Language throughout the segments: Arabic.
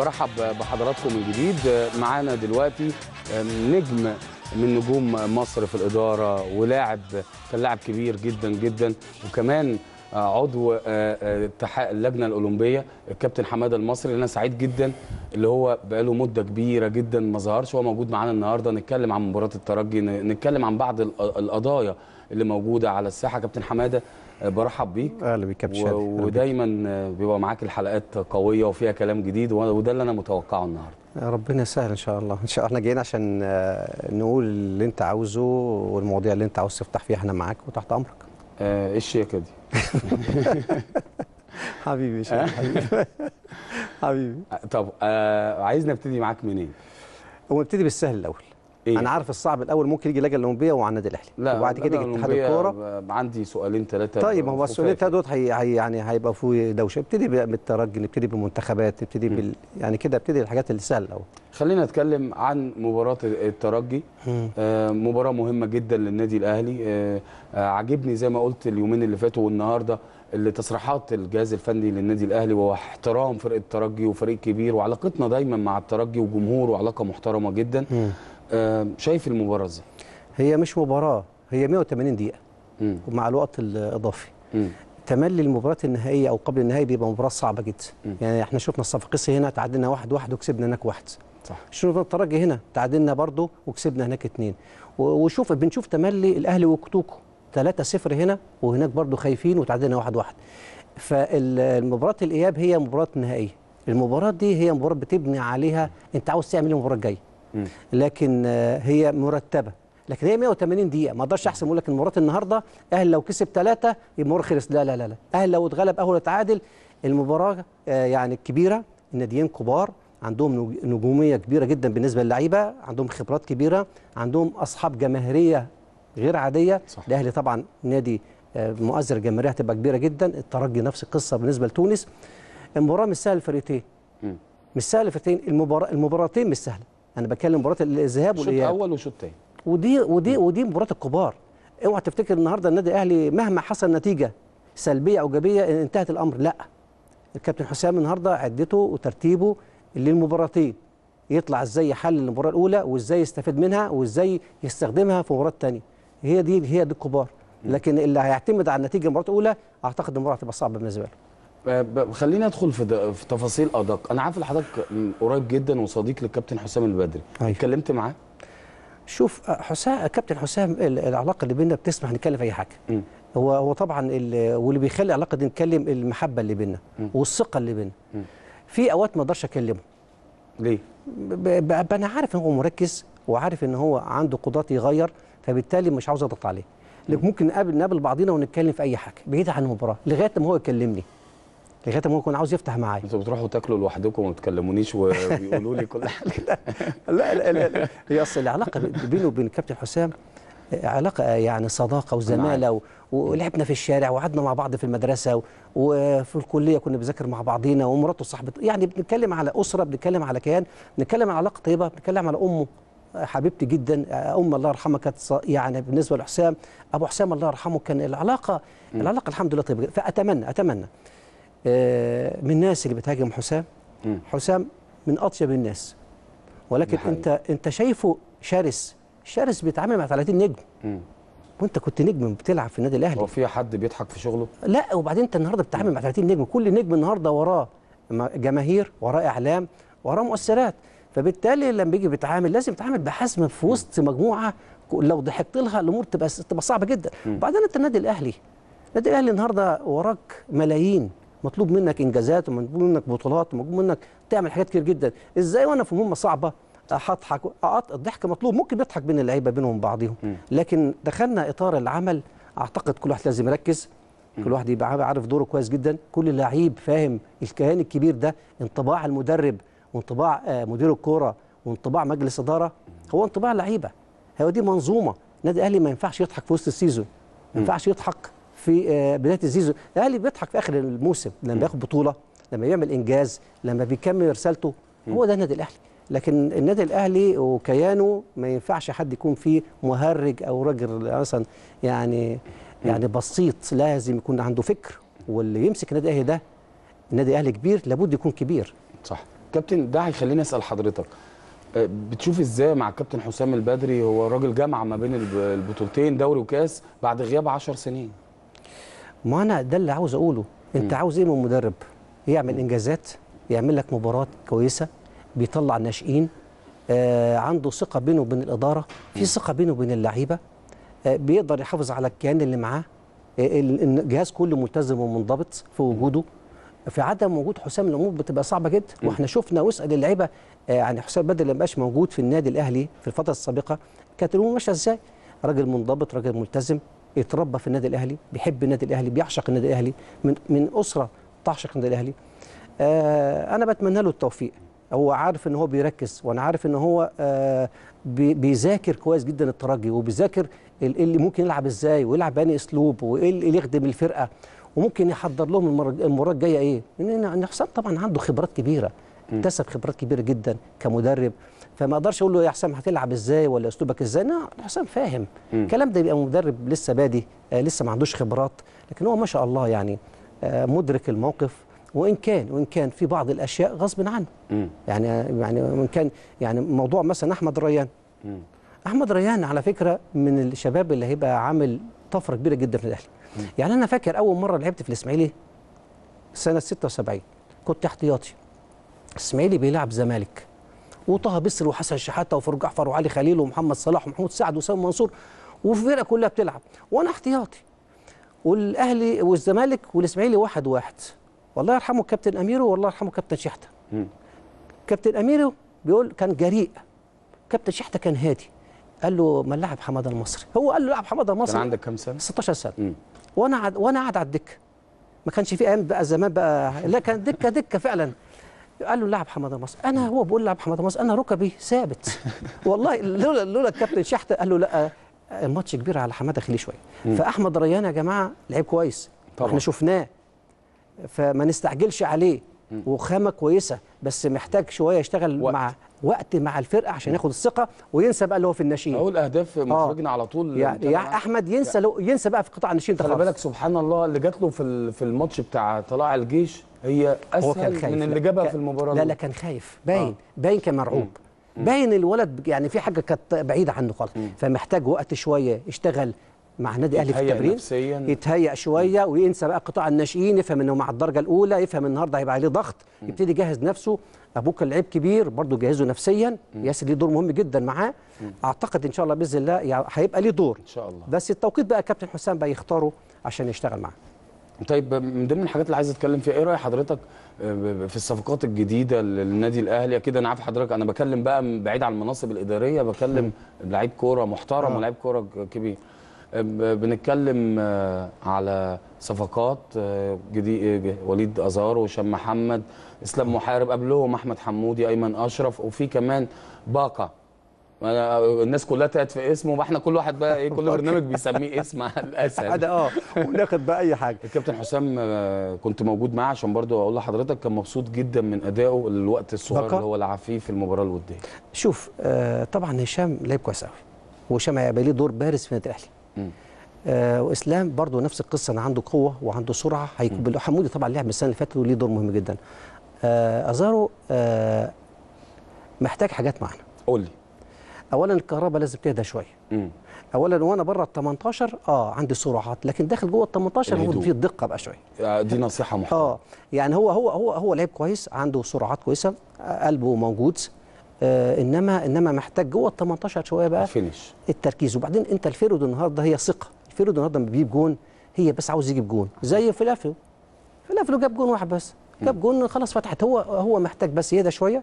برحب بحضراتكم من جديد معانا دلوقتي آه، نجم من نجوم مصر في الإدارة ولاعب كان لاعب كبير جدا جدا وكمان آه، عضو آه، اللجنه الاولمبيه الكابتن حماده المصري اللي انا سعيد جدا اللي هو بقاله مده كبيره جدا ما ظهرش هو موجود معانا النهارده نتكلم عن مباراه الترجي نتكلم عن بعض القضايا اللي موجوده على الساحه كابتن حماده برحب بيك اهلا بيك يا ودايما آه، بيبقى معاك الحلقات قويه وفيها كلام جديد وده اللي انا متوقعه النهارده ربنا يسهل ان شاء الله ان شاء الله جايين عشان آه، نقول اللي انت عاوزه والمواضيع اللي انت عاوز تفتح فيها احنا معاك وتحت امرك ايه الشيكه دي حبيبي يا حبيبي حبيبي طب عايزني آه، عايز نبتدي معاك منين ونبتدي هو نبتدي بالسهل الاول إيه؟ انا عارف الصعب الاول ممكن يجي اللجنه الاولمبيه وعلى النادي الاهلي وبعد كده يجي اتحاد الكوره عندي سؤالين ثلاثه طيب هو السؤالين ثلاثه دول هي هي يعني هيبقى في دوشه ابتدي بالترجي نبتدي بالمنتخبات نبتدي بال يعني كده ابتدي الحاجات اللي سهله الاول خلينا نتكلم عن مباراه الترجي آه مباراه مهمه جدا للنادي الاهلي آه, آه، عجبني زي ما قلت اليومين اللي فاتوا والنهارده اللي تصريحات الجهاز الفني للنادي الاهلي واحترام فرقه الترجي وفريق كبير وعلاقتنا دايما مع الترجي وجمهوره علاقه محترمه جدا شايف المباراه ازاي؟ هي مش مباراه هي 180 دقيقه مم. مع الوقت الاضافي مم. تملي المباراه النهائيه او قبل النهائي بيبقى مباراه صعبه جدا مم. يعني احنا شفنا الصفاقسي هنا تعادلنا واحد واحد وكسبنا هناك واحد صح شفنا الترجي هنا تعادلنا برضه وكسبنا هناك اثنين وشوف بنشوف تملي الاهلي وكتوكو 3-0 هنا وهناك برضه خايفين وتعادلنا واحد واحد فالمباراه الاياب هي مباراه نهائيه المباراه دي هي مباراه بتبني عليها انت عاوز تعمل إيه المباراه الجايه لكن آه، هي مرتبه لكن هي 180 دقيقه ما اقدرش احسم اقول لك المباراه النهارده أهل لو كسب ثلاثه يبقى خلص لا لا لا لا أهل لو اتغلب اهو اتعادل المباراه آه، يعني الكبيره الناديين كبار عندهم نجوميه كبيره جدا بالنسبه للعيبه عندهم خبرات كبيره عندهم اصحاب جماهيريه غير عاديه صح. الاهلي طبعا نادي آه، مؤازر جماهيريه هتبقى كبيره جدا الترجي نفس القصه بالنسبه لتونس المباراه مش سهله الفريقين مش سهله الفريقين المباراه المباراتين مش سهله انا بتكلم مباراه الذهاب والاياب شوط اول وشوط ثاني ودي ودي ودي مباراه الكبار اوعى تفتكر النهارده النادي الاهلي مهما حصل نتيجه سلبيه او ايجابيه انتهت الامر لا الكابتن حسام النهارده عدته وترتيبه للمباراتين يطلع ازاي يحل المباراه الاولى وازاي يستفيد منها وازاي يستخدمها في مباراه ثانيه هي دي هي دي الكبار لكن اللي هيعتمد على النتيجه المباراه الاولى اعتقد المباراه هتبقى صعبه بالنسبه له خلينا ادخل في, في تفاصيل ادق انا عارف ان حضرتك قريب جدا وصديق للكابتن حسام البدري أيوه. اتكلمت معاه شوف حسام كابتن حسام العلاقه اللي بيننا بتسمح نتكلم في اي حاجه م. هو هو طبعا واللي بيخلي العلاقه دي نتكلم المحبه اللي بيننا والثقه اللي بيننا في اوقات ما اقدرش اكلمه ليه انا عارف ان هو مركز وعارف ان هو عنده قدرات يغير فبالتالي مش عاوز اضغط عليه ممكن نقابل نقابل بعضينا ونتكلم في اي حاجه بعيد عن المباراه لغايه ما هو يكلمني لغايه ما يكون عاوز يفتح معايا انتوا بتروحوا تاكلوا لوحدكم وما تكلمونيش وبيقولوا لي كل حاجه لا لا لا هي اصل العلاقه بينه وبين الكابتن حسام علاقه يعني صداقه وزماله ولعبنا في الشارع وقعدنا مع بعض في المدرسه وفي الكليه كنا بنذاكر مع بعضينا ومراته صاحبه يعني بنتكلم على اسره بنتكلم على كيان بنتكلم على علاقه طيبه بنتكلم على امه حبيبتي جدا ام الله يرحمها كانت يعني بالنسبه لحسام ابو حسام الله يرحمه كان العلاقه العلاقه الحمد لله طيبه فاتمنى اتمنى آه، من الناس اللي بتهاجم حسام حسام من اطيب الناس ولكن انت انت شايفه شرس شرس بيتعامل مع 30 نجم وانت كنت نجم بتلعب في النادي الاهلي هو في حد بيضحك في شغله لا وبعدين انت النهارده بتتعامل مع 30 نجم كل نجم النهارده وراه جماهير وراه اعلام وراه مؤثرات فبالتالي لما بيجي بيتعامل لازم يتعامل بحزم في وسط مجموعه لو ضحكت لها الامور تبقى تبقى صعبه جدا وبعدين انت النادي الاهلي النادي الاهلي النهارده وراك ملايين مطلوب منك انجازات ومطلوب منك بطولات ومطلوب منك تعمل حاجات كتير جدا ازاي وانا في مهمه صعبه هضحك الضحك مطلوب ممكن نضحك بين اللعيبه بينهم بعضهم لكن دخلنا اطار العمل اعتقد كل واحد لازم يركز كل واحد يبقى عارف دوره كويس جدا كل لعيب فاهم الكيان الكبير ده انطباع المدرب وانطباع آه، مدير الكوره وانطباع مجلس اداره هو انطباع لعيبه هو دي منظومه النادي الاهلي ما ينفعش يضحك في وسط السيزون ما ينفعش يضحك في آه، بدايه الزيزو الاهلي بيضحك في اخر الموسم لما بياخد بطوله لما بيعمل انجاز لما بيكمل رسالته هو ده النادي الاهلي لكن النادي الاهلي وكيانه ما ينفعش حد يكون فيه مهرج او راجل مثلا يعني يعني بسيط لازم يكون عنده فكر واللي يمسك النادي الاهلي ده النادي الاهلي كبير لابد يكون كبير صح كابتن ده هيخليني اسال حضرتك آه، بتشوف ازاي مع كابتن حسام البدري هو راجل جامعه ما بين البطولتين دوري وكاس بعد غياب 10 سنين ما انا ده اللي عاوز اقوله انت عاوز ايه من مدرب يعمل انجازات يعمل لك مباراه كويسه بيطلع ناشئين آه عنده ثقه بينه وبين الاداره في ثقه بينه وبين اللعيبه آه بيقدر يحافظ على الكيان اللي معاه آه، الجهاز كله ملتزم ومنضبط في وجوده في عدم وجود حسام الامور بتبقى صعبه جدا واحنا شفنا واسال اللعيبه آه، يعني حسام بدل اللي بقاش موجود في النادي الاهلي في الفتره السابقه كانت الامور ماشيه ازاي راجل منضبط راجل ملتزم اتربى في النادي الاهلي بيحب النادي الاهلي بيعشق النادي الاهلي من من اسره تعشق النادي الاهلي آه انا بتمنى له التوفيق هو عارف ان هو بيركز وانا عارف ان هو آه بيذاكر كويس جدا الترجي وبيذاكر اللي ممكن يلعب ازاي ويلعب باني اسلوب وايه اللي يخدم الفرقه وممكن يحضر لهم المره الجايه ايه؟ ان حسام طبعا عنده خبرات كبيره اكتسب خبرات كبيره جدا كمدرب فما اقدرش اقول له يا حسام هتلعب ازاي ولا اسلوبك ازاي لا حسام فاهم الكلام ده بيبقى مدرب لسه بادي آه لسه ما عندوش خبرات لكن هو ما شاء الله يعني آه مدرك الموقف وان كان وان كان في بعض الاشياء غصب عنه يعني يعني وان كان يعني موضوع مثلا احمد ريان احمد ريان على فكره من الشباب اللي هيبقى عامل طفره كبيره جدا في الاهلي يعني انا فاكر اول مره لعبت في الاسماعيلي سنه 76 كنت احتياطي الاسماعيلي بيلعب زمالك وطه بسر وحسن شحاته وفرج جعفر وعلي خليل ومحمد صلاح ومحمود سعد وسام منصور وفرقه كلها بتلعب وانا احتياطي والاهلي والزمالك والاسماعيلي واحد واحد والله يرحمه كابتن اميره والله يرحمه كابتن شحته كابتن اميره بيقول كان جريء كابتن شحته كان هادي قال له ما نلعب حماده المصري هو قال له لعب حماده المصري كان عندك كام سنه 16 سنه مم. وانا عد... وانا قاعد على الدكه ما كانش في ايام بقى زمان بقى لا كان دكه دكه فعلا قال له لاعب حماده مصر انا هو بيقول لاعب حماده مصر انا ركبي ثابت والله لولا لولا الكابتن شحته قال له لا الماتش آه، كبير على حماده خليه شويه فاحمد ريان يا جماعه لعيب كويس طبعا. احنا شفناه فما نستعجلش عليه وخامه كويسه بس محتاج شويه يشتغل وقت. مع وقت مع الفرقه عشان ياخد الثقه وينسى بقى اللي هو في الناشئين اقول اهداف مخرجنا آه. على طول يعني, يعني احمد ينسى يعني. ينسى بقى في قطاع الناشئين خلي بالك سبحان الله اللي جات له في في الماتش بتاع طلائع الجيش هي اسهل هو من اللي جابها في المباراه لا لا كان خايف باين آه. باين كان مرعوب باين الولد يعني في حاجه كانت بعيده عنه خالص فمحتاج وقت شويه اشتغل مع النادي الاهلي في التمرين نفسياً. يتهيأ شويه وينسى بقى قطاع الناشئين يفهم انه مع الدرجه الاولى يفهم النهارده هيبقى عليه ضغط يبتدي يجهز نفسه ابوك اللعيب كبير برضه جهزه نفسيا ياسر ليه دور مهم جدا معاه اعتقد ان شاء الله باذن الله هيبقى ليه دور ان شاء الله بس التوقيت بقى كابتن حسام بقى يختاره عشان يشتغل معاه طيب من ضمن الحاجات اللي عايز اتكلم فيها ايه راي حضرتك آه، في الصفقات الجديده للنادي الاهلي اكيد انا عارف حضرتك انا بكلم بقى بعيد عن المناصب الاداريه بكلم لعيب كوره محترم آه. ولاعيب كوره كبير آه، بنتكلم على صفقات جديد وليد ازار وهشام محمد اسلام محارب قبلهم احمد حمودي ايمن اشرف وفي كمان باقه ما انا الناس كلها تقعد في اسمه ما احنا كل واحد بقى ايه كل برنامج بيسميه اسم على الاسد اه وناخد بقى اي حاجه الكابتن حسام آه، كنت موجود معاه عشان برضو اقول لحضرتك كان مبسوط جدا من ادائه الوقت الصغير اللي هو لعب فيه في المباراه الوديه شوف آه طبعا هشام لعيب كويس قوي وهشام هيبقى ليه دور بارز في النادي الاهلي آه واسلام برضو نفس القصه انا عنده قوه وعنده سرعه هيكون حمودي طبعا لعب السنه اللي فاتت وليه دور مهم جدا آه ازارو آه محتاج حاجات معانا قول لي اولا الكهرباء لازم تهدى شويه اولا وانا بره ال 18 اه عندي سرعات لكن داخل جوه ال 18 المفروض في الدقه بقى شويه آه، دي نصيحه محترمه اه يعني هو هو هو هو لعيب كويس عنده سرعات كويسه قلبه موجود آه انما انما محتاج جوه ال 18 شويه بقى فينش. التركيز وبعدين انت الفيرود النهارده هي ثقه الفيرود النهارده لما بيجيب جون هي بس عاوز يجيب جون زي فلافيو فلافيو جاب جون واحد بس جاب جون خلاص فتحت هو هو محتاج بس يهدى شويه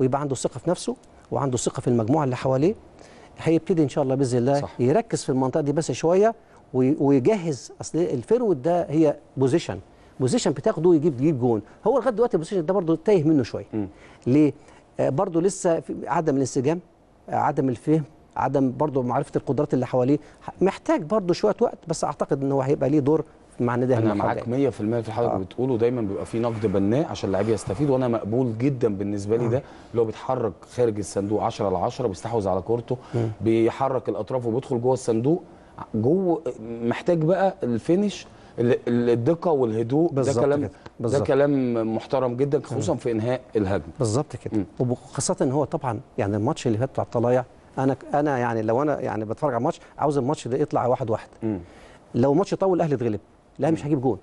ويبقى عنده ثقه في نفسه وعنده ثقه في المجموعه اللي حواليه هيبتدي ان شاء الله باذن الله صح. يركز في المنطقه دي بس شويه ويجهز اصل الفيرود ده هي بوزيشن بوزيشن بتاخده يجيب يجيب جون هو لغايه دلوقتي البوزيشن ده برضه تايه منه شويه ليه آه، برضه لسه لسه عدم الانسجام عدم الفهم عدم برضه معرفه القدرات اللي حواليه محتاج برضه شويه وقت بس اعتقد ان هو هيبقى ليه دور مع النادي الاهلي انا معاك 100% في اللي حضرتك آه. بتقوله دايما بيبقى في نقد بناء عشان اللعيب يستفيد وانا مقبول جدا بالنسبه لي آه. ده اللي هو بيتحرك خارج الصندوق 10 على 10 بيستحوذ على كورته بيحرك الاطراف وبيدخل جوه الصندوق جوه محتاج بقى الفينش الدقه والهدوء ده كلام كده. ده كلام محترم جدا خصوصا في انهاء الهجمه بالظبط كده وخاصه ان هو طبعا يعني الماتش اللي فات بتاع الطلايع انا انا يعني لو انا يعني بتفرج على الماتش عاوز الماتش ده يطلع واحد واحد م. لو ماتش طول الاهلي اتغلب لا مش هجيب جون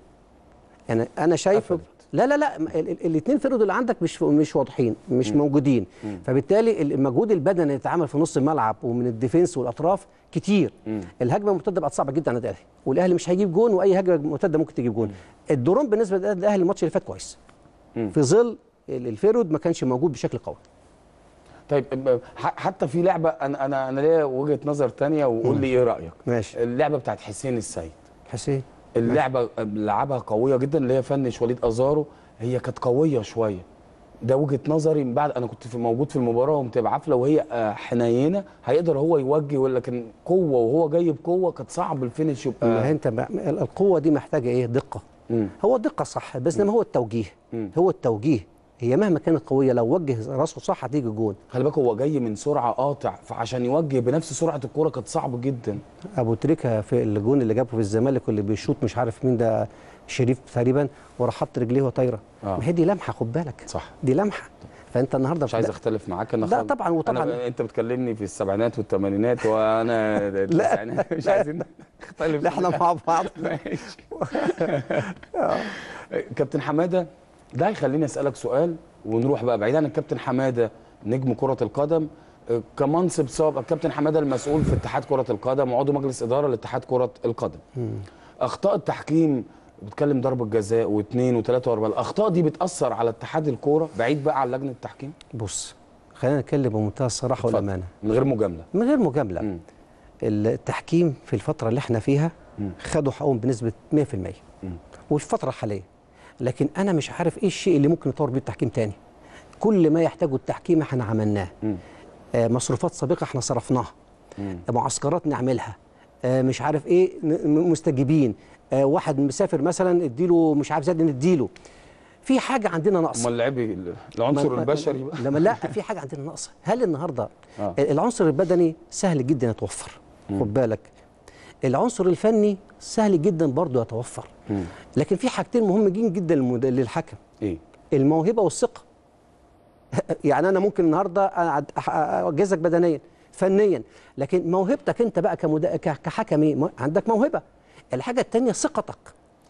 يعني انا شايف لا لا لا الاثنين فرد اللي عندك مش مش واضحين مش مم. موجودين مم. فبالتالي المجهود البدني اللي اتعمل في نص الملعب ومن الديفنس والاطراف كتير مم. الهجمه المرتده بقت صعبه جدا على الاهلي والاهلي مش هيجيب جون واي هجمه مرتده ممكن تجيب جون الدرون بالنسبه للاهلي الماتش اللي فات كويس في ظل الفرد ما كانش موجود بشكل قوي طيب حتى في لعبه انا انا انا ليا وجهه نظر ثانيه وقول لي ايه رايك ماشي اللعبه بتاعت حسين السيد حسين اللعبه لعبها قويه جدا اللي هي فنش وليد ازارو هي كانت قويه شويه ده وجهه نظري من بعد انا كنت في موجود في المباراه ومتابع عفله وهي آه، حنينه هيقدر هو يوجه ولكن قوه وهو جاي بقوه كانت صعب الفينش يبقى ما انت القوه دي محتاجه ايه دقه مم. هو دقه صح بس انما هو التوجيه مم. هو التوجيه هي مهما كانت قويه لو وجه راسه صح هتيجي جون خلي بالك هو جاي من سرعه قاطع فعشان يوجه بنفس سرعه الكوره كانت صعبه جدا ابو تريكه في الجون اللي جابه في الزمالك واللي بيشوط مش عارف مين ده شريف تقريبا وراح حط رجليه وهو طايره آه. ما هي دي لمحه خد بالك صح دي لمحه فانت النهارده مش عايز اختلف معاك انا لا طبعا وطبعا أنا انت بتكلمني في السبعينات والثمانينات وانا التسعينات مش عايزين نختلف لا احنا مع بعض ماشي آه. كابتن حماده ده هيخليني اسالك سؤال ونروح بقى بعيد عن الكابتن حماده نجم كره القدم آه، كمنصب سابق الكابتن حماده المسؤول في اتحاد كره القدم وعضو مجلس اداره لاتحاد كره القدم اخطاء التحكيم بتكلم ضربة جزاء واثنين وثلاثة وأربعة الأخطاء دي بتأثر على اتحاد الكورة بعيد بقى عن لجنة التحكيم؟ بص خلينا نتكلم بمنتهى الصراحة والأمانة من غير مجاملة من غير مجاملة مم. التحكيم في الفترة اللي احنا فيها خدوا حقهم بنسبة 100% م. والفترة الحالية لكن انا مش عارف ايه الشيء اللي ممكن نطور بيه التحكيم تاني كل ما يحتاجه التحكيم احنا عملناه آه مصروفات سابقه احنا صرفناها آه، معسكرات نعملها آه مش عارف ايه مستجيبين آه واحد مسافر مثلا اديله مش عارف زاد نديله في حاجه عندنا ناقصه امال لعبي العنصر البشري بقى لما لا في حاجه عندنا ناقصه هل النهارده آه. العنصر البدني سهل جدا يتوفر خد بالك العنصر الفني سهل جدا برضه يتوفر لكن في حاجتين مهمين جدا للحكم ايه الموهبه والثقه يعني انا ممكن النهارده اجهزك بدنيا فنيا لكن موهبتك انت بقى كحكم إيه؟ عندك موهبه الحاجه الثانيه ثقتك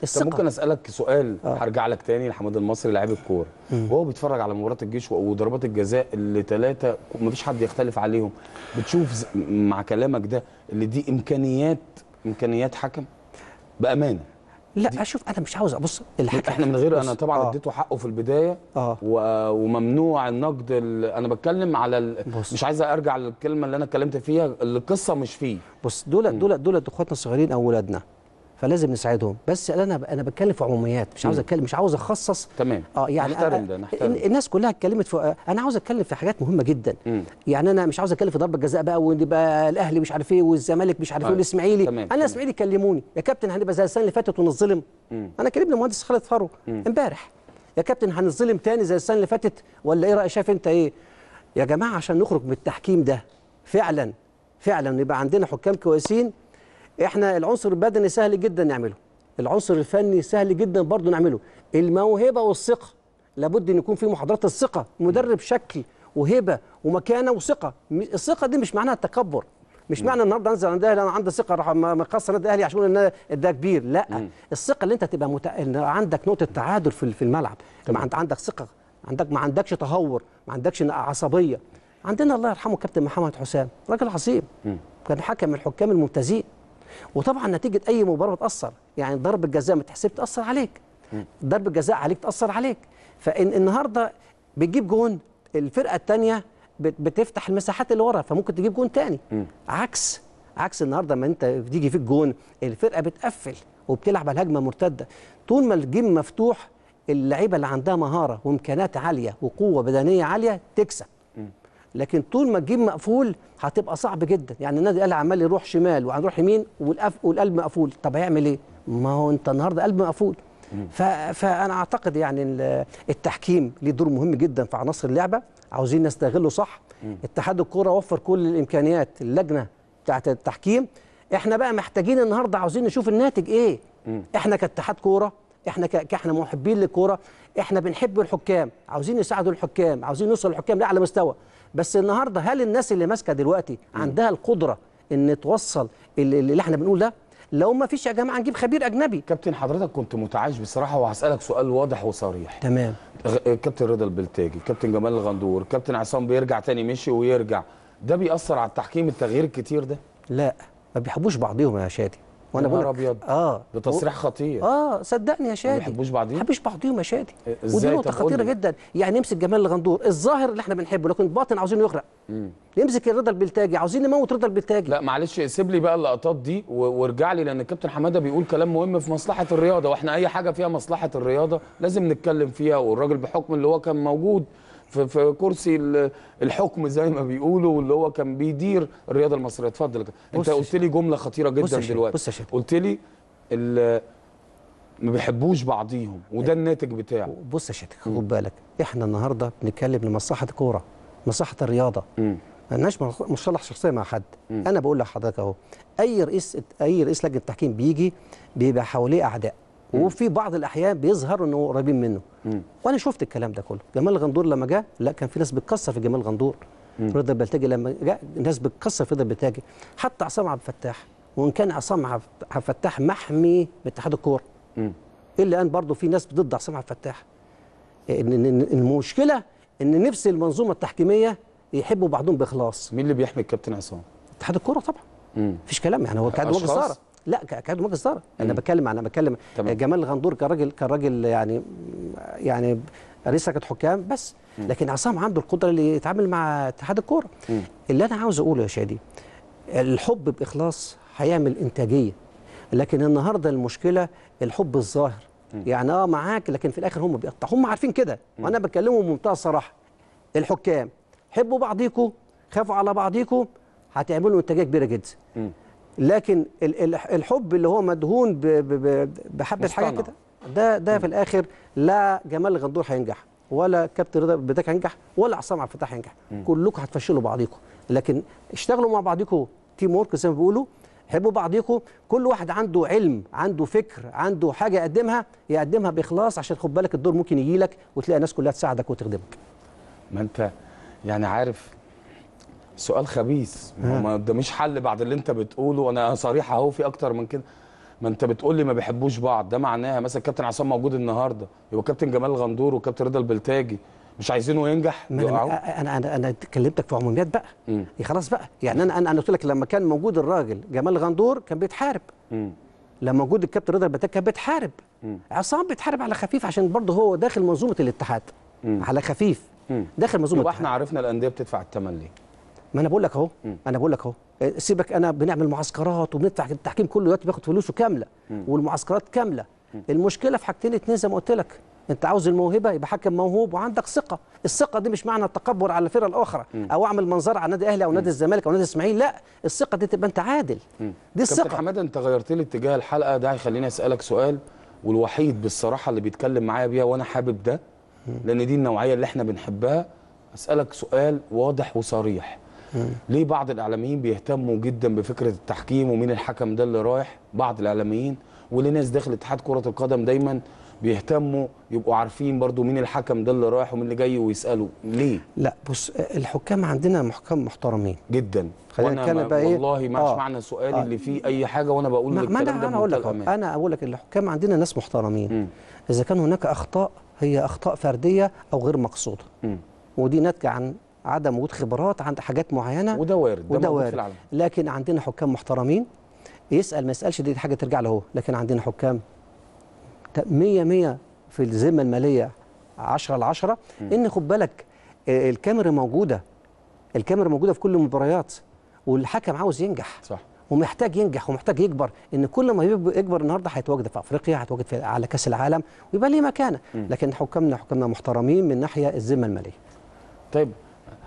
الثقه ممكن اسالك سؤال آه. هرجع لك تاني لحماد المصري لاعب الكوره وهو بيتفرج على مباراه الجيش وضربات الجزاء اللي ثلاثه مفيش حد يختلف عليهم بتشوف مع كلامك ده اللي دي امكانيات امكانيات حكم بامانه لا اشوف انا مش عاوز ابص الحكم احنا من غير انا طبعا آه. اديته حقه في البدايه آه. وممنوع النقد انا بتكلم على ال... بص. مش عايز ارجع للكلمه اللي انا اتكلمت فيها القصه مش فيه بص دول دول دول اخواتنا الصغيرين او اولادنا فلازم نساعدهم بس انا انا بتكلم في عموميات مش عاوز اتكلم مش عاوز اخصص تمام اه يعني نحترم ده نحترم الناس كلها اتكلمت في انا عاوز اتكلم في حاجات مهمه جدا مم. يعني انا مش عاوز اتكلم في ضربه جزاء بقى بقى الاهلي مش عارف ايه والزمالك مش عارف ايه طيب. والاسماعيلي انا الاسماعيلي كلموني يا كابتن هنبقى زي السنه اللي فاتت ونتظلم انا كلمني المهندس خالد فرو امبارح يا كابتن هنظلم تاني زي السنه اللي فاتت ولا ايه رايك شايف انت ايه يا جماعه عشان نخرج من التحكيم ده فعلا فعلا يبقى عندنا حكام كويسين احنا العنصر البدني سهل جدا نعمله العنصر الفني سهل جدا برضه نعمله الموهبه والثقه لابد ان يكون في محاضرات الثقه مدرب شكل وهبه ومكانه وثقه الثقه دي مش معناها التكبر مش معنى النهارده انزل عند الاهلي انا عندي ثقه ما مقصر النادي الاهلي عشان ان ده كبير لا الثقه اللي انت تبقى مت... عندك نقطه تعادل في الملعب طبعا. انت عندك ثقه عندك ما عندكش تهور ما عندكش عصبيه عندنا الله يرحمه كابتن محمد حسام راجل عظيم كان حكم من الحكام الممتازين وطبعا نتيجه اي مباراه بتاثر يعني ضرب الجزاء ما تحسب تاثر عليك ضرب الجزاء عليك تاثر عليك فان النهارده بتجيب جون الفرقه الثانيه بتفتح المساحات اللي ورا فممكن تجيب جون ثاني عكس عكس النهارده ما انت بتيجي فيك جون الفرقه بتقفل وبتلعب على هجمه مرتده طول ما الجيم مفتوح اللعيبه اللي عندها مهاره وامكانات عاليه وقوه بدنيه عاليه تكسب لكن طول ما الجيم مقفول هتبقى صعب جدا يعني النادي الاهلي عمال يروح شمال وهنروح يمين والقلب مقفول طب هيعمل ايه ما هو انت النهارده قلب مقفول فانا اعتقد يعني التحكيم ليه دور مهم جدا في عناصر اللعبه عاوزين نستغله صح اتحاد الكوره وفر كل الامكانيات اللجنه بتاعه التحكيم احنا بقى محتاجين النهارده عاوزين نشوف الناتج ايه احنا كاتحاد كوره احنا كاحنا محبين للكوره احنا بنحب الحكام عاوزين نساعدوا الحكام عاوزين نوصل الحكام لاعلى مستوى بس النهارده هل الناس اللي ماسكه دلوقتي عندها القدره ان توصل اللي, اللي احنا بنقول ده لو ما فيش يا جماعه نجيب خبير اجنبي كابتن حضرتك كنت متعايش بصراحه وهسالك سؤال واضح وصريح تمام كابتن رضا البلتاجي كابتن جمال الغندور كابتن عصام بيرجع تاني مشي ويرجع ده بيأثر على التحكيم التغيير الكتير ده لا ما بيحبوش بعضهم يا شادي وانا بقول ابيض اه ده تصريح خطير اه صدقني يا شادي ما بيحبوش بعضيهم ما بيحبوش بعضيهم يا شادي ودي نقطه خطيره جدا يعني نمسك جمال الغندور الظاهر اللي احنا بنحبه لكن الباطن عاوزينه يغرق مم. نمسك رضا البلتاجي عاوزين نموت رضا البلتاجي لا معلش سيب لي بقى اللقطات دي وارجع لي لان الكابتن حماده بيقول كلام مهم في مصلحه الرياضه واحنا اي حاجه فيها مصلحه الرياضه لازم نتكلم فيها والراجل بحكم اللي هو كان موجود في, في كرسي الحكم زي ما بيقولوا واللي هو كان بيدير الرياضه المصريه اتفضل انت قلت لي جمله خطيره جدا دلوقتي بص يا قلت لي ما بيحبوش بعضيهم وده إيه. الناتج بتاعه بص يا شيخ خد بالك احنا النهارده بنتكلم لمصلحه الكوره مصلحه الرياضه ما لناش مصالح شخصيه مع حد م. انا بقول لحضرتك اهو اي رئيس اي رئيس لجنه تحكيم بيجي بيبقى حواليه اعداء وفي بعض الاحيان بيظهر انه قريبين منه مم. وانا شفت الكلام ده كله جمال غندور لما جه لا كان في ناس بتكسر في جمال غندور رضا البلتاجي لما جاء الناس بتكسر في رضا البلتاجي حتى عصام عبد الفتاح وان كان عصام عبد الفتاح محمي اتحاد الكوره الا ان برضه في ناس ضد عصام عبد الفتاح المشكله ان نفس المنظومه التحكيميه يحبوا بعضهم باخلاص مين اللي بيحمي الكابتن عصام اتحاد الكوره طبعا مفيش كلام يعني هو كان هو بخساره لا كابتن مجلس اداره انا بتكلم انا بتكلم جمال غندور كراجل كراجل يعني يعني رئيس لجنه حكام بس لكن عصام عنده القدره اللي يتعامل مع اتحاد الكوره اللي انا عاوز اقوله يا شادي الحب باخلاص هيعمل انتاجيه لكن النهارده المشكله الحب الظاهر يعني اه معاك لكن في الاخر هم بيقطع هم عارفين كده وانا بكلمهم بمنتهى الصراحه الحكام حبوا بعضيكم خافوا على بعضيكم هتعملوا انتاجيه كبيره جدا لكن الحب اللي هو مدهون بحبه حاجه كده ده ده في الاخر لا جمال غندور هينجح ولا كابتن رضا بداك هينجح ولا عصام عبد الفتاح هينجح كلكم هتفشلوا بعضيكم لكن اشتغلوا مع بعضيكم تيم ورك زي ما بيقولوا حبوا بعضيكم كل واحد عنده علم عنده فكر عنده حاجه يقدمها يقدمها باخلاص عشان خد بالك الدور ممكن يجي لك وتلاقي الناس كلها تساعدك وتخدمك ما انت يعني عارف سؤال خبيث ما ده مش حل بعد اللي انت بتقوله انا صريح اهو في اكتر من كده ما انت بتقول لي ما بيحبوش بعض ده معناها مثلا كابتن عصام موجود النهارده يبقى كابتن جمال غندور وكابتن رضا البلتاجي مش عايزينه ينجح انا انا انا, أنا كلمتك في عموميات بقى م. إيه، خلاص بقى يعني انا انا قلت لك لما كان موجود الراجل جمال غندور كان بيتحارب لما موجود الكابتن رضا البلتاجي كان بيتحارب عصام بيتحارب على خفيف عشان برضه هو داخل منظومه الاتحاد على خفيف داخل منظومه الاتحاد احنا عرفنا الانديه بتدفع الثمن ليه ما انا بقول لك اهو انا بقول لك اهو آه، سيبك انا بنعمل معسكرات وبندفع التحكيم كله دلوقتي بياخد فلوسه كامله والمعسكرات كامله المشكله في حاجتين اتنين زي ما قلت لك انت عاوز الموهبه يبقى حكم موهوب وعندك ثقه الثقه دي مش معنى التكبر على الفرقه الاخرى او اعمل منظر على نادي الاهلي او نادي الزمالك او نادي الاسماعيلي لا الثقه دي تبقى انت عادل دي الثقه حماده انت غيرت لي اتجاه الحلقه ده هيخليني اسالك سؤال والوحيد بالصراحه اللي بيتكلم معايا بيها وانا حابب ده لان دي النوعيه اللي احنا بنحبها اسالك سؤال واضح وصريح ليه بعض الاعلاميين بيهتموا جدا بفكره التحكيم ومين الحكم ده اللي رايح بعض الاعلاميين وليه ناس داخل اتحاد كره القدم دايما بيهتموا يبقوا عارفين برضو مين الحكم ده اللي رايح ومين اللي جاي ويسالوا ليه لا بص الحكام عندنا محكم محترمين جدا خلينا نتكلم بقى ايه والله ما آه. معنى سؤالي آه. اللي فيه اي حاجه وانا بقول ما لك انا اقول لك انا اقول لك الحكام عندنا ناس محترمين م. اذا كان هناك اخطاء هي اخطاء فرديه او غير مقصوده م. ودي ناتجه عن عدم وجود خبرات عند حاجات معينه وده وارد وده وارد لكن عندنا حكام محترمين يسال ما يسالش دي حاجه ترجع له لكن عندنا حكام 100 100 في الذمه الماليه 10 ل 10 ان خد بالك الكاميرا موجوده الكاميرا موجوده في كل المباريات والحكم عاوز ينجح صح ومحتاج ينجح ومحتاج يكبر ان كل ما يكبر النهارده هيتواجد في افريقيا هيتواجد في على كاس العالم ويبقى ليه مكانه لكن حكامنا حكامنا محترمين من ناحيه الذمه الماليه طيب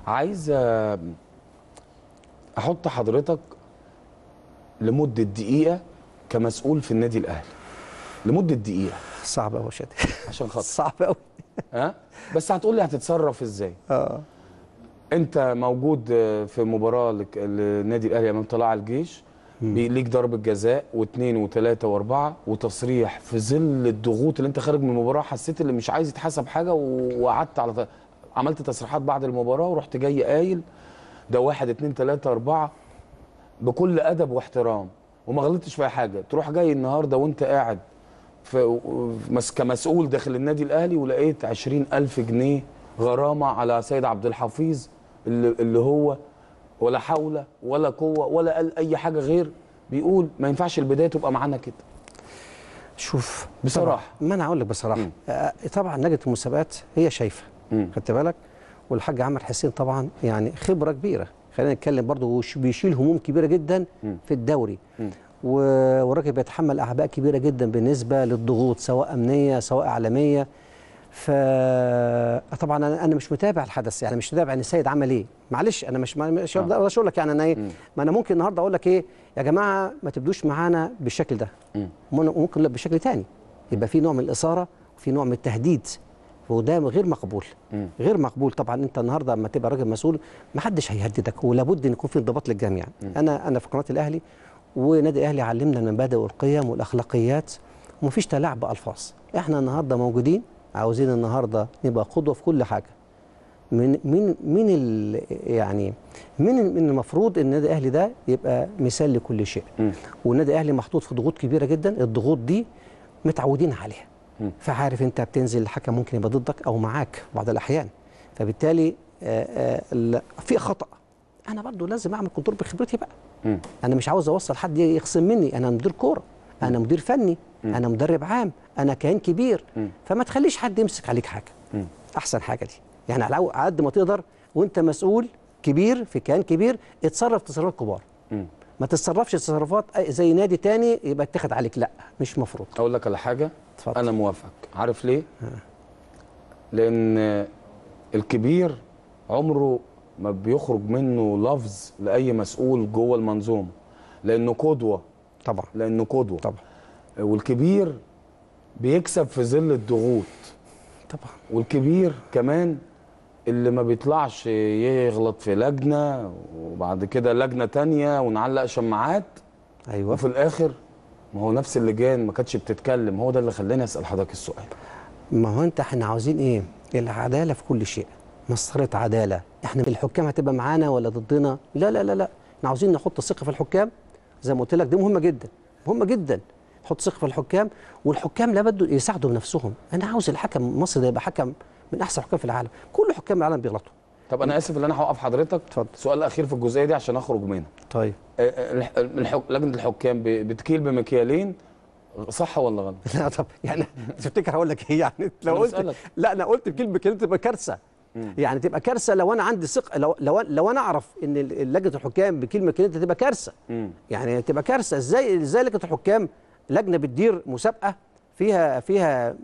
عايز آه، احط حضرتك لمده دقيقه كمسؤول في النادي الاهلي لمده دقيقه صعبه قوي يا شادي عشان خاطر صعبه قوي ها بس هتقول لي هتتصرف ازاي اه انت موجود آه، في مباراه للنادي الاهلي امام طلائع الجيش ليك ضربه جزاء واثنين وثلاثه واربعه وتصريح في ظل الضغوط اللي انت خارج من المباراه حسيت اللي مش عايز يتحسب حاجه وقعدت على عملت تصريحات بعد المباراه ورحت جاي قايل ده واحد اتنين تلاته اربعه بكل ادب واحترام وما غلطتش في اي حاجه تروح جاي النهارده وانت قاعد كمسؤول داخل النادي الاهلي ولقيت 20000 جنيه غرامه على سيد عبد الحفيظ اللي اللي هو ولا حول ولا قوه ولا قال اي حاجه غير بيقول ما ينفعش البدايه تبقى معانا كده شوف بصراحه ما انا هقول لك بصراحه آه، طبعا لجنه المسابقات هي شايفه خدت بالك والحاج عمر حسين طبعا يعني خبره كبيره خلينا نتكلم برضه بيشيل هموم كبيره جدا في الدوري والراجل بيتحمل اعباء كبيره جدا بالنسبه للضغوط سواء امنيه سواء اعلاميه فطبعا انا انا مش متابع الحدث يعني مش متابع ان السيد عمل ايه معلش انا مش مش اقدر آه. اقول لك يعني انا ايه ما انا ممكن النهارده اقول لك ايه يا جماعه ما تبدوش معانا بالشكل ده ممكن بشكل تاني يبقى في نوع من الاثاره وفي نوع من التهديد وده غير مقبول غير مقبول طبعا انت النهارده لما تبقى راجل مسؤول ما حدش هيهددك ولابد ان يكون في انضباط للجميع انا انا في قناه الاهلي ونادي الاهلي علمنا المبادئ والقيم والاخلاقيات ومفيش تلاعب بالفاظ احنا النهارده موجودين عاوزين النهارده نبقى قدوه في كل حاجه من من من يعني من من المفروض ان النادي الاهلي ده يبقى مثال لكل شيء والنادي الاهلي محطوط في ضغوط كبيره جدا الضغوط دي متعودين عليها فعارف انت بتنزل الحكم ممكن يبقى ضدك او معاك بعض الاحيان فبالتالي آه، آه، في خطا انا برضو لازم اعمل كنترول بخبرتي بقى م. انا مش عاوز اوصل حد يخصم مني انا مدير كوره انا مدير فني م. انا مدرب عام انا كيان كبير م. فما تخليش حد يمسك عليك حاجه م. احسن حاجه دي يعني على قد ما تقدر وانت مسؤول كبير في كيان كبير اتصرف تصرفات كبار م. ما تتصرفش تصرفات زي نادي تاني يبقى اتخذ عليك لا مش مفروض اقول لك على حاجه اتفضل. انا موافق عارف ليه ها. لان الكبير عمره ما بيخرج منه لفظ لاي مسؤول جوه المنظومه لانه قدوه طبعا لانه قدوه طبعا والكبير بيكسب في ظل الضغوط طبعا والكبير كمان اللي ما بيطلعش يغلط في لجنه وبعد كده لجنه تانية ونعلق شماعات ايوه وفي الاخر ما هو نفس اللجان ما كانتش بتتكلم هو ده اللي خلاني اسال حضرتك السؤال ما هو انت احنا عاوزين ايه العداله في كل شيء مسطره عداله احنا الحكام هتبقى معانا ولا ضدنا لا لا لا لا احنا عاوزين نحط ثقه في الحكام زي ما قلت لك دي مهمه جدا مهمه جدا نحط ثقه في الحكام والحكام لا بد يساعدوا بنفسهم انا عاوز الحكم مصر ده يبقى حكم من احسن حكام في العالم كل حكام العالم بيغلطوا طب انا اسف ان انا هوقف حضرتك اتفضل سؤال اخير في الجزئيه دي عشان اخرج منها طيب آه، آه، الحك... لجنه الحكام بتكيل بمكيالين صح ولا غلط؟ لا طب يعني تفتكر هقول لك ايه يعني لو قلت لا انا قلت بكلمه كده تبقى كارثه يعني تبقى كارثه لو انا عندي ثقه لو لو, لو انا اعرف ان لجنه الحكام بكلمه كده تبقى كارثه يعني تبقى كارثه ازاي ازاي لجنه الحكام لجنه بتدير مسابقه فيها فيها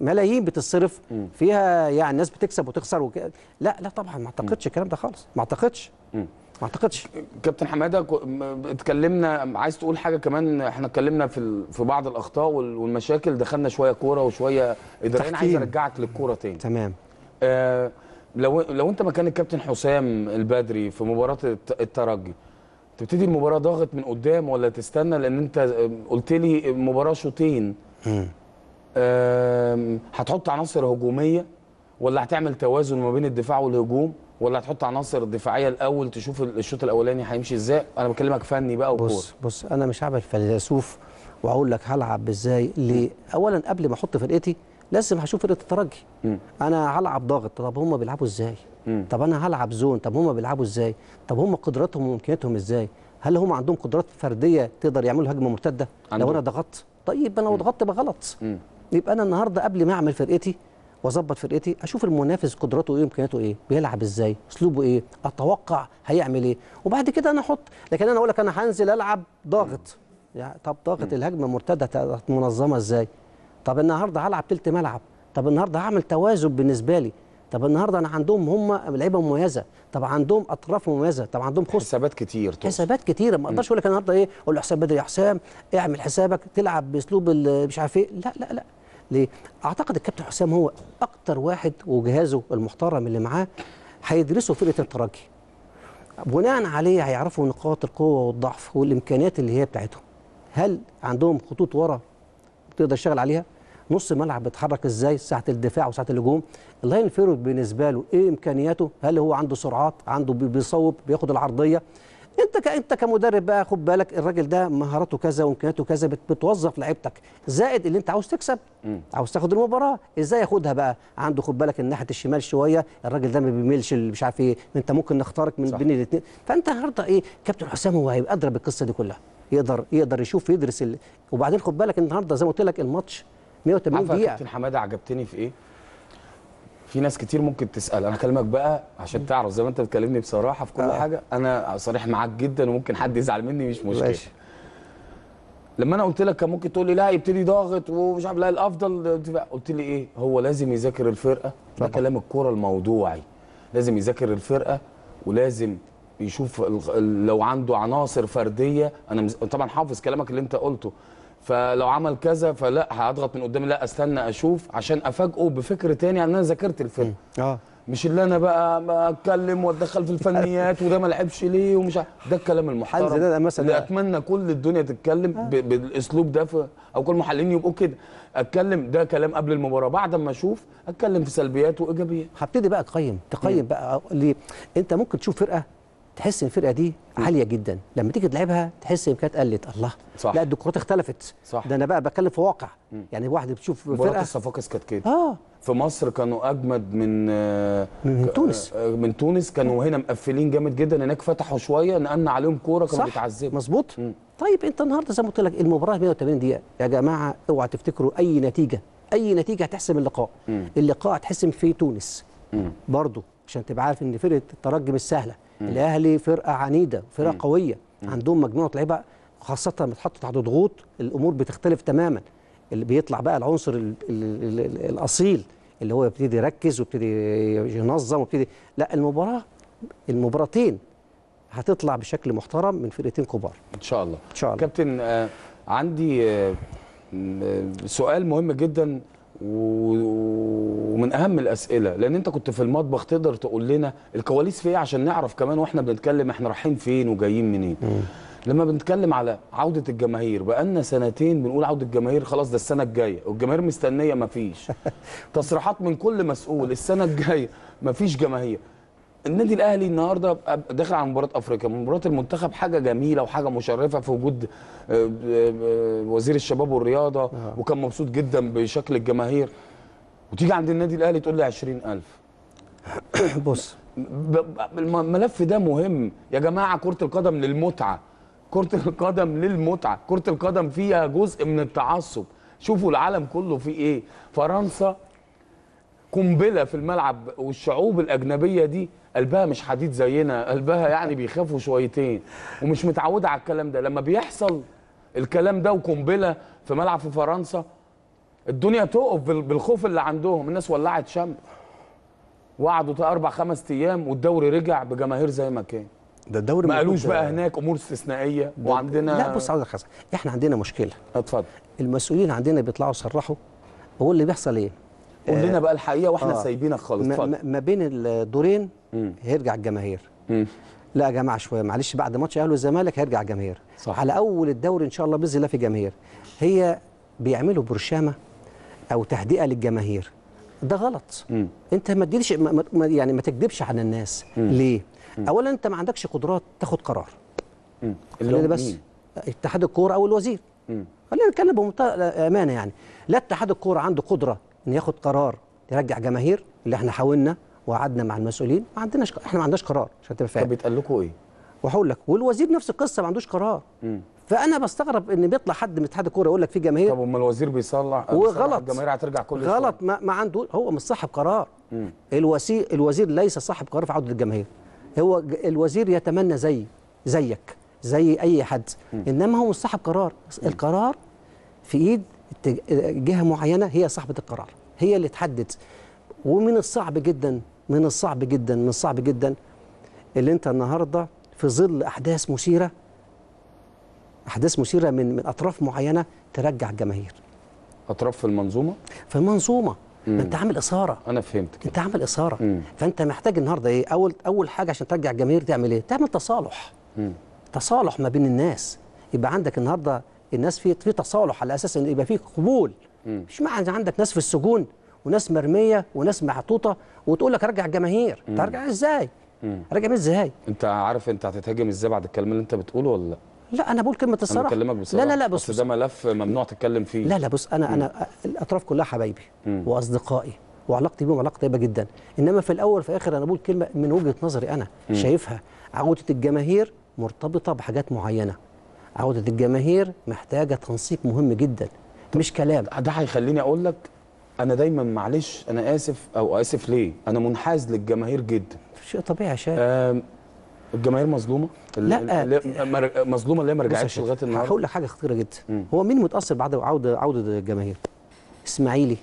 ملايين بتصرف فيها يعني ناس بتكسب وتخسر وكده لا لا طبعا ما اعتقدش الكلام ده خالص ما اعتقدش ما اعتقدش كابتن حماده اتكلمنا عايز تقول حاجه كمان احنا اتكلمنا في في بعض الاخطاء والمشاكل دخلنا شويه كوره وشويه اداريا عايز ارجعك للكوره تاني تمام آه لو لو انت مكان الكابتن حسام البدري في مباراه الترجي تبتدي المباراه ضاغط من قدام ولا تستنى لان انت آه، قلت لي مباراه شوطين هتحط عناصر هجوميه ولا هتعمل توازن ما بين الدفاع والهجوم ولا هتحط عناصر دفاعيه الاول تشوف الشوط الاولاني هيمشي ازاي انا بكلمك فني بقى وكوره بص بص انا مش هعمل فيلسوف واقول لك هلعب ازاي ليه اولا قبل ما احط فرقتي لازم هشوف فرقه الترجي انا هلعب ضاغط طب هم بيلعبوا ازاي طب انا هلعب زون طب هم بيلعبوا ازاي طب هم قدراتهم وامكانياتهم ازاي هل هم عندهم قدرات فرديه تقدر يعملوا هجمه مرتده لو انا ضغطت طيب انا لو ضغطت يبقى غلط يبقى انا النهارده قبل ما اعمل فرقتي واظبط فرقتي اشوف المنافس قدراته ايه امكانياته ايه بيلعب ازاي اسلوبه ايه اتوقع هيعمل ايه وبعد كده انا احط لكن انا اقول لك انا هنزل العب ضاغط يعني طب ضاغط الهجمه مرتده منظمه ازاي طب النهارده هلعب ثلث ملعب طب النهارده هعمل توازن بالنسبه لي طب النهارده انا عندهم هم لعيبه مميزه طب عندهم اطراف مميزه طب عندهم خصم حسابات كتير طبعا. حسابات كتير ما اقدرش اقول لك النهارده ايه اقول له حساب بدري يا حسام اعمل حسابك تلعب باسلوب مش عارف ايه لا لا لا ليه؟ اعتقد الكابتن حسام هو اكتر واحد وجهازه المحترم اللي معاه هيدرسوا فرقه الترجي بناء عليه هيعرفوا نقاط القوه والضعف والامكانيات اللي هي بتاعتهم هل عندهم خطوط ورا تقدر تشتغل عليها نص ملعب بيتحرك ازاي ساعه الدفاع وساعه الهجوم اللاين فيرود بالنسبه له ايه امكانياته هل هو عنده سرعات عنده بيصوب بياخد العرضيه انت ك... انت كمدرب بقى خد بالك الراجل ده مهاراته كذا وامكانياته كذا بت... بتوظف لعيبتك زائد اللي انت عاوز تكسب م. عاوز تاخد المباراه ازاي ياخدها بقى عنده خد بالك الناحيه الشمال شويه الراجل ده ما بيميلش مش عارف ايه انت ممكن نختارك من صح. بين الاثنين فانت النهارده ايه كابتن حسام هو هيبقى ادرى بالقصه دي كلها يقدر يقدر يشوف يدرس ال... وبعدين خد بالك النهارده زي ما قلت لك الماتش 180 دقيقه كابتن حماده عجبتني في ايه في ناس كتير ممكن تسال انا اكلمك بقى عشان تعرف زي ما انت بتكلمني بصراحه في كل آه. حاجه انا صريح معاك جدا وممكن حد يزعل مني مش مشكله ماشي. لما انا قلت لك كان ممكن تقول لي لا يبتدي ضاغط ومش عارف لا الافضل قلت لي ايه هو لازم يذاكر الفرقه ده كلام الكوره الموضوعي لازم يذاكر الفرقه ولازم يشوف لو عنده عناصر فرديه انا طبعا حافظ كلامك اللي انت قلته فلو عمل كذا فلا هضغط من قدامي لا استنى اشوف عشان افاجئه بفكر تاني عن انا ذاكرت الفيلم اه مش اللي انا بقى اتكلم واتدخل في الفنيات وده ما لعبش ليه ومش ده الكلام المحترم ده مثلا اللي اتمنى كل الدنيا تتكلم آه. بالاسلوب ده او كل المحللين يبقوا كده اتكلم ده كلام قبل المباراه بعد ما اشوف اتكلم في سلبيات وايجابيات هبتدي بقى تقيم تقيم بقى ليه انت ممكن تشوف فرقه تحس ان الفرقه دي عاليه جدا لما تيجي تلعبها تحس امكانيات قلت الله صح. لا الكرات اختلفت صح. ده انا بقى بتكلم في واقع يعني واحد بتشوف فرقه الصفاقس كانت كده اه في مصر كانوا اجمد من من آه، تونس آه، آه، من تونس كانوا هنا مقفلين جامد جدا هناك فتحوا شويه نقلنا عليهم كوره كانوا بيتعذبوا مظبوط طيب انت النهارده زي ما قلت لك المباراه 180 دقيقه يا جماعه اوعى تفتكروا اي نتيجه اي نتيجه هتحسم اللقاء م. اللقاء هتحسم في تونس برضه عشان تبقى عارف ان فرقه الترجي مش سهله الاهلي فرقه عنيده فرقه قويه عندهم مجموعه لعيبه خاصه لما تحط تحت ضغوط الامور بتختلف تماما اللي بيطلع بقى العنصر الـ الـ الـ الاصيل اللي هو يبتدي يركز ويبتدي ينظم ويبتدي لا المباراه المباراتين هتطلع بشكل محترم من فرقتين كبار ان شاء الله ان شاء الله كابتن آه، عندي آه، آه، سؤال مهم جدا ومن اهم الاسئله لان انت كنت في المطبخ تقدر تقول لنا الكواليس في ايه عشان نعرف كمان واحنا بنتكلم احنا رايحين فين وجايين منين لما بنتكلم على عوده الجماهير بقالنا سنتين بنقول عوده الجماهير خلاص ده السنه الجايه والجماهير مستنيه مفيش تصريحات من كل مسؤول السنه الجايه مفيش جماهير النادي الاهلي النهارده داخل على مباراه افريقيا مباراه المنتخب حاجه جميله وحاجه مشرفه في وجود آه، آه، آه، وزير الشباب والرياضه نعم. وكان مبسوط جدا بشكل الجماهير وتيجي عند النادي الاهلي تقول لي 20000 بص الملف ده مهم يا جماعه كره القدم للمتعه كره القدم للمتعه كره القدم فيها جزء من التعصب شوفوا العالم كله فيه ايه فرنسا قنبله في الملعب والشعوب الاجنبيه دي قلبها مش حديد زينا قلبها يعني بيخافوا شويتين ومش متعوده على الكلام ده لما بيحصل الكلام ده وقنبله في ملعب في فرنسا الدنيا تقف بالخوف اللي عندهم الناس ولعت شمع وقعدوا اربع خمس ايام والدوري رجع بجماهير زي ما كان ده الدوري ما قالوش بقى هناك امور استثنائيه وعندنا لا بص عاوز حاجه احنا عندنا مشكله اتفضل المسؤولين عندنا بيطلعوا يصرحوا هو اللي بيحصل ايه قول لنا آه، بقى الحقيقه واحنا آه سايبينك خالص ما, ما بين الدورين هيرجع الجماهير لا يا جماعه شويه معلش بعد ماتش الاهلي والزمالك هيرجع الجماهير صح. على اول الدوري ان شاء الله باذن الله في جماهير هي بيعملوا برشامه او تهدئه للجماهير ده غلط مم. انت ما تديش يعني ما تكذبش على الناس مم. ليه مم. اولا انت ما عندكش قدرات تاخد قرار خلينا بس مم. اتحاد الكوره او الوزير مم. خلينا نتكلم بمنتهى الامانه آه، يعني لا اتحاد الكوره عنده قدره ان ياخد قرار يرجع جماهير اللي احنا حاولنا وقعدنا مع المسؤولين ما عندناش احنا ما عندناش قرار عشان تبقى فاهم طب بيتقال لكم ايه؟ وهقول لك والوزير نفس القصه ما عندوش قرار مم. فانا بستغرب ان بيطلع حد من اتحاد الكوره يقول لك في جماهير طب امال الوزير بيصلح وغلط الجماهير هترجع كل غلط ما, ما عنده هو مش صاحب قرار الوسي الوزير ليس صاحب قرار في عوده الجماهير هو الوزير يتمنى زي زيك زي اي حد مم. انما هو مش صاحب قرار مم. القرار في ايد جهه معينه هي صاحبه القرار هي اللي تحدد ومن الصعب جدا من الصعب جدا من الصعب جدا اللي انت النهارده في ظل احداث مثيره احداث مثيره من من اطراف معينه ترجع الجماهير اطراف في المنظومه في المنظومه ما انت عامل اثاره انا فهمت كده. انت عامل اثاره مم. فانت محتاج النهارده ايه اول اول حاجه عشان ترجع الجماهير تعمل ايه تعمل تصالح مم. تصالح ما بين الناس يبقى عندك النهارده الناس في في تصالح على اساس ان يبقى في قبول مش معنى عندك ناس في السجون وناس مرميه وناس محطوطه وتقول لك رجع الجماهير ترجع ازاي رجع ازاي انت عارف انت هتتهاجم ازاي بعد الكلام اللي انت بتقوله ولا لا انا بقول كلمه الصراحه انا بكلمك بصراحه لا لا لا بص ده ملف ممنوع تتكلم فيه لا لا بص انا مم. انا الاطراف كلها حبايبي واصدقائي وعلاقتي بيهم علاقه طيبه جدا انما في الاول وفي الاخر انا بقول كلمه من وجهه نظري انا مم. شايفها عوده الجماهير مرتبطه بحاجات معينه عودة الجماهير محتاجة تنسيق مهم جدا مش كلام ده هيخليني أقول لك أنا دايما معلش أنا آسف أو آسف ليه أنا منحاز للجماهير جدا شيء طبيعي يا شايف الجماهير مظلومه لا اللي آه، مظلومه اللي هي ما رجعتش لغايه النهارده هقول لك حاجه خطيره جدا مم. هو مين متاثر بعد عوده عوده الجماهير اسماعيلي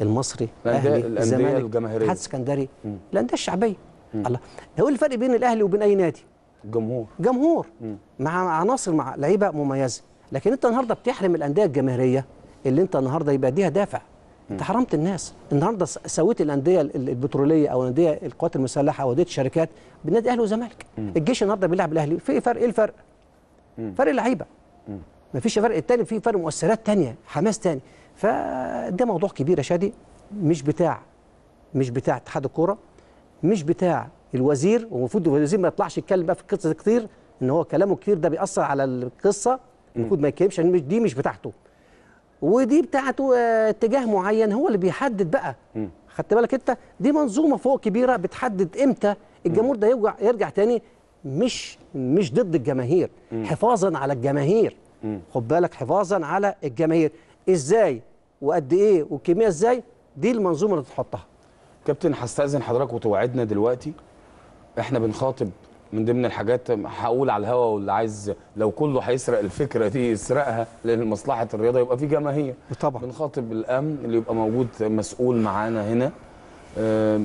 المصري الاهلي الزمالك الجماهيريه الاتحاد السكندري الانديه الشعبيه الله هو الفرق بين الاهلي وبين اي نادي جمهور جمهور م. مع عناصر مع لعيبه مميزه لكن انت النهارده بتحرم الانديه الجماهيريه اللي انت النهارده يبقى ليها دافع انت حرمت الناس النهارده سويت الانديه البتروليه او الانديه القوات المسلحه او انديه الشركات بالنادي اهلي وزمالك الجيش النهارده بيلعب الاهلي في فرق ايه الفرق؟ م. فرق لعيبه مفيش فرق التاني في فرق مؤثرات تانية حماس تاني فده موضوع كبير يا شادي مش بتاع مش بتاع اتحاد الكوره مش بتاع الوزير ومفروض الوزير ما يطلعش يتكلم بقى في القصه كتير ان هو كلامه كتير ده بيأثر على القصه المفروض ما يتكلمش عشان دي مش بتاعته ودي بتاعته آه، اتجاه معين هو اللي بيحدد بقى خدت بالك انت دي منظومه فوق كبيره بتحدد امتى الجمهور ده يرجع يرجع تاني مش مش ضد الجماهير حفاظا على الجماهير خد بالك حفاظا على الجماهير ازاي وقد ايه والكميه ازاي دي المنظومه اللي تحطها كابتن هستاذن حضرتك وتوعدنا دلوقتي احنا بنخاطب من ضمن الحاجات هقول على الهوا واللي عايز لو كله هيسرق الفكره دي يسرقها لمصلحه الرياضه يبقى في جماهير طبعا بنخاطب الامن اللي يبقى موجود مسؤول معانا هنا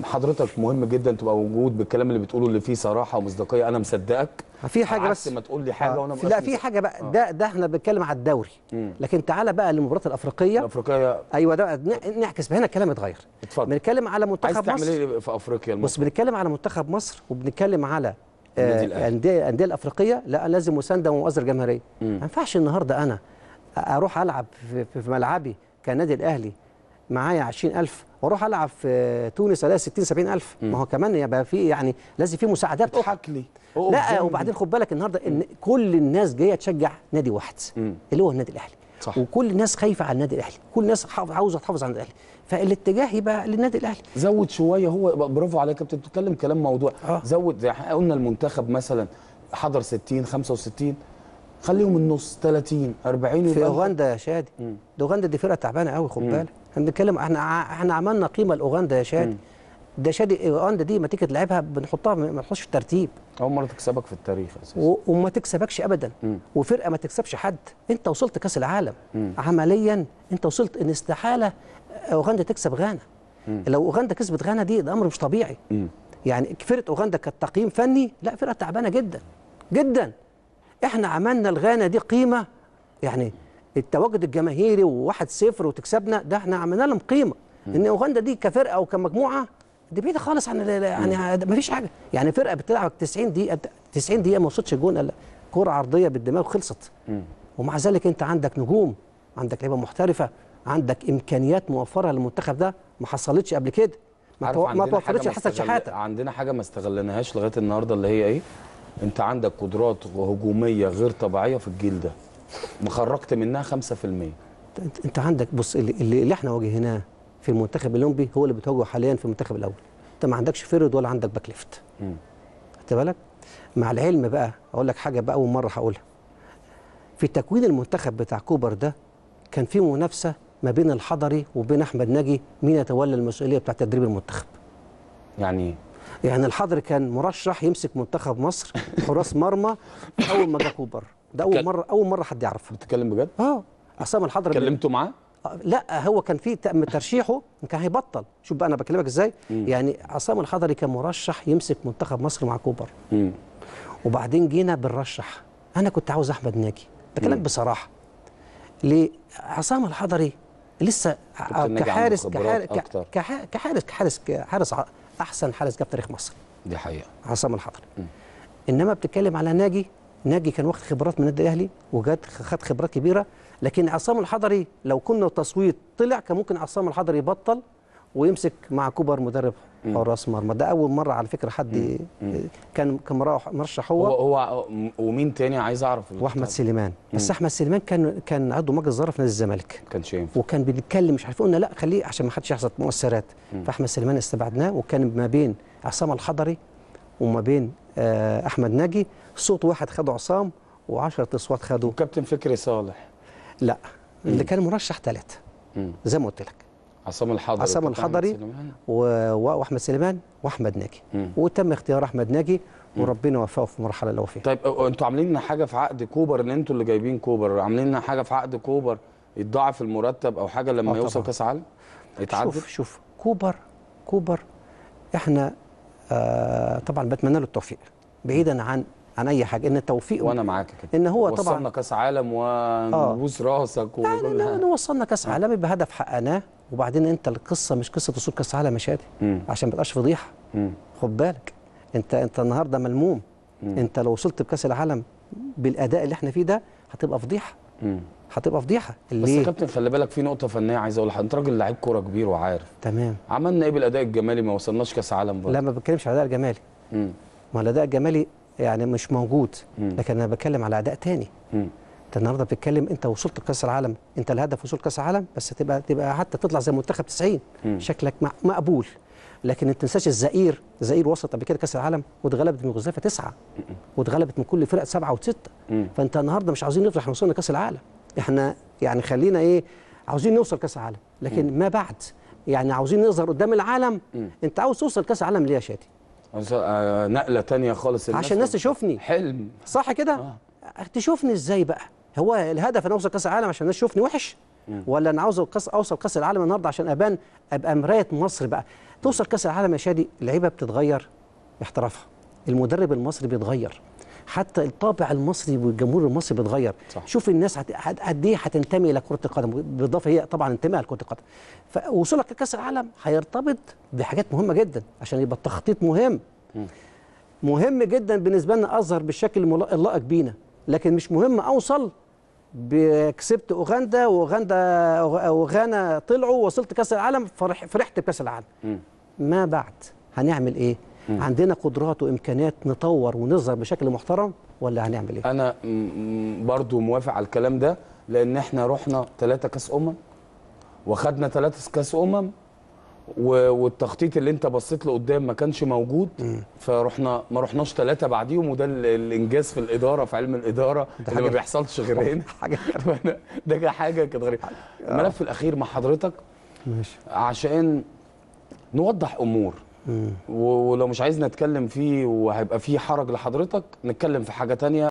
حضرتك مهم جدا تبقى موجود بالكلام اللي بتقوله اللي فيه صراحه ومصداقيه انا مصدقك آه، في حاجه بس ما تقول لي حاجه آه. وانا لا في حاجه بقى آه. ده ده احنا بنتكلم على الدوري لكن تعالى بقى للمباريات الافريقيه الافريقيه ايوه ده نعكس هنا الكلام اتغير اتفضل بنتكلم على منتخب عايز مصر ايه في افريقيا بص بنتكلم على منتخب مصر وبنتكلم على آه، الانديه الانديه الافريقيه لا لازم مسانده ومؤازره جماهيريه ما ينفعش النهارده انا اروح العب في, في ملعبي كنادي الاهلي معايا 20000 واروح العب في تونس الاقي 60 70000 ما هو كمان يبقى في يعني لازم في مساعدات حكلي لا وبعدين خد بالك النهارده ان كل الناس جايه تشجع نادي واحد مم. اللي هو النادي الاهلي صح. وكل الناس خايفه على النادي الاهلي كل الناس عاوزه تحافظ على النادي الاهلي فالاتجاه يبقى للنادي الاهلي زود شويه هو برافو عليك كابتن بتتكلم كلام موضوع آه. زود زي قلنا المنتخب مثلا حضر 60 65 خليهم النص 30 40 في اوغندا يا شادي اوغندا دي فرقه تعبانه قوي خد بالك احنا بنتكلم احنا احنا عملنا قيمه لاوغندا يا شادي ده شادي اوغندا دي ما تيجي تلعبها بنحطها ما نحطش في الترتيب اول مره تكسبك في التاريخ اساسا وما تكسبكش ابدا م. وفرقه ما تكسبش حد انت وصلت كاس العالم م. عمليا انت وصلت ان استحاله اوغندا تكسب غانا م. لو اوغندا كسبت غانا دي ده امر مش طبيعي م. يعني فرقه اوغندا كتقييم فني لا فرقه تعبانه جدا جدا احنا عملنا الغانا دي قيمه يعني التواجد الجماهيري وواحد صفر وتكسبنا ده احنا عملنا لهم قيمه ان اوغندا دي كفرقه او كمجموعه دي بعيده خالص عن يعني ما فيش حاجه يعني فرقه بتلعب 90 دقيقه 90 دقيقه ما وصلتش الجون الا كره عرضيه بالدماغ خلصت ومع ذلك انت عندك نجوم عندك لعيبه محترفه عندك امكانيات موفره للمنتخب ده ما حصلتش قبل كده ما, تو... ما توفرتش لحسن شحاته عندنا حاجه ما استغلناهاش لغايه النهارده اللي هي ايه انت عندك قدرات هجوميه غير طبيعيه في الجيل ده خرجت منها 5% انت عندك بص اللي, اللي احنا واجهناه في المنتخب الاولمبي هو اللي بتواجهه حاليا في المنتخب الاول انت ما عندكش فيرود ولا عندك باك ليفت خدت بالك مع العلم بقى اقول لك حاجه بقى اول مره هقولها في تكوين المنتخب بتاع كوبر ده كان في منافسه ما بين الحضري وبين احمد ناجي مين يتولى المسؤوليه بتاع تدريب المنتخب يعني إيه؟ يعني الحضري كان مرشح يمسك منتخب مصر حراس مرمى اول ما جه كوبر ده اول كان... مره اول مره حد يعرفه بتتكلم بجد اه عصام الحضري كلمته معاه آه، لا هو كان في ترشيحه كان هيبطل شوف بقى انا بكلمك ازاي مم. يعني عصام الحضري كان مرشح يمسك منتخب مصر مع كوبر مم. وبعدين جينا بنرشح انا كنت عاوز احمد ناجي بكلمك بصراحه ليه عصام الحضري لسه آه، كحارس كحارس كحارس كحارس كحارس احسن حارس جاب تاريخ مصر دي حقيقه عصام الحضري مم. انما بتتكلم على ناجي ناجي كان واخد خبرات من النادي الاهلي وجات خد خبرات كبيره لكن عصام الحضري لو كنا تصويت طلع كان ممكن عصام الحضري يبطل ويمسك مع كوبر مدرب حراس مرمى ده اول مره على فكره حد كان كان مرشح هو هو ومين تاني عايز اعرف واحمد سليمان بس احمد سليمان كان كان عضو مجلس اداره في نادي الزمالك كان ينفع وكان بيتكلم مش عارف قلنا لا خليه عشان ما حدش يحصل مؤثرات فاحمد سليمان استبعدناه وكان ما بين عصام الحضري وما بين آه، احمد ناجي صوت واحد خده عصام و10 اصوات خده كابتن فكري صالح لا مم. اللي كان مرشح ثلاثه زي ما قلت لك عصام الحضري عصام الحضري واحمد سليمان واحمد ناجي وتم اختيار احمد ناجي وربنا وفقه في المرحله اللي هو فيها طيب انتوا عاملين لنا حاجه في عقد كوبر ان انتوا اللي جايبين كوبر عاملين لنا حاجه في عقد كوبر يتضاعف المرتب او حاجه لما آه، يوصل كاس عالم يتعدل شوف شوف كوبر كوبر احنا آه، طبعا بتمنى له التوفيق بعيدا عن عن اي حاجه ان التوفيق وانا معاك كده ان هو وصلنا طبعا وصلنا كاس عالم ونبوس آه. راسك و... لا لا لا وصلنا كاس عالم بهدف حققناه وبعدين انت القصه مش قصه وصول كاس عالم يا شادي عشان ما تبقاش فضيحه خد بالك انت انت النهارده ملموم انت لو وصلت بكاس العالم بالاداء اللي احنا فيه ده هتبقى فضيحه هتبقى فضيحه اللي بس يا كابتن خلي بالك في نقطه فنيه عايز اقولها انت راجل لعيب كوره كبير وعارف تمام عملنا ايه بالاداء الجمالي ما وصلناش كاس عالم برضه لا ما بتكلمش على الاداء الجمالي امم ما الاداء الجمالي يعني مش موجود مم. لكن انا بتكلم على اداء تاني امم انت النهارده بتتكلم انت وصلت لكاس العالم انت الهدف وصول كاس العالم بس تبقى تبقى حتى تطلع زي منتخب 90 مم. شكلك مقبول لكن ما تنساش الزئير الزئير وصلت قبل كده كاس العالم واتغلبت من غزافه تسعه واتغلبت من كل فرق سبعه وسته فانت النهارده مش عاوزين نفرح احنا وصلنا كاس العالم احنا يعني خلينا ايه عاوزين نوصل كاس العالم لكن ما بعد يعني عاوزين نظهر قدام العالم انت عاوز توصل كاس العالم ليه يا شادي؟ آه، نقله ثانيه خالص الناس عشان الناس تشوفني حلم صح كده؟ آه. تشوفني ازاي بقى؟ هو الهدف انا اوصل كاس العالم عشان الناس تشوفني وحش؟ ولا انا عاوز اوصل كاس العالم النهارده عشان ابان ابقى مرايه مصر بقى توصل كاس العالم يا شادي اللعيبه بتتغير احترافها المدرب المصري بيتغير حتى الطابع المصري والجمهور المصري بيتغير صح. شوف الناس قد ايه هتنتمي الى كره القدم بالاضافه هي طبعا انتماء لكره القدم فوصولك لكاس العالم هيرتبط بحاجات مهمه جدا عشان يبقى التخطيط مهم مهم جدا بالنسبه لنا اظهر بالشكل اللائق بينا لكن مش مهم اوصل كسبت اوغندا واوغندا وغانا طلعوا وصلت كاس العالم فرح فرحت بكاس العالم ما بعد هنعمل ايه مم. عندنا قدرات وامكانيات نطور ونظهر بشكل محترم ولا هنعمل ايه انا برضو موافق على الكلام ده لان احنا رحنا ثلاثة كاس امم وخدنا ثلاثة كاس امم والتخطيط اللي انت بصيت لقدام ما كانش موجود فرحنا ما رحناش ثلاثه بعديهم وده الانجاز في الاداره في علم الاداره ده حاجه ما بيحصلش غير هنا ده حاجه كانت غريبه آه. الملف الاخير مع حضرتك ماشي عشان نوضح امور ولو مش عايز نتكلم فيه وهيبقى فيه حرج لحضرتك نتكلم في حاجه ثانيه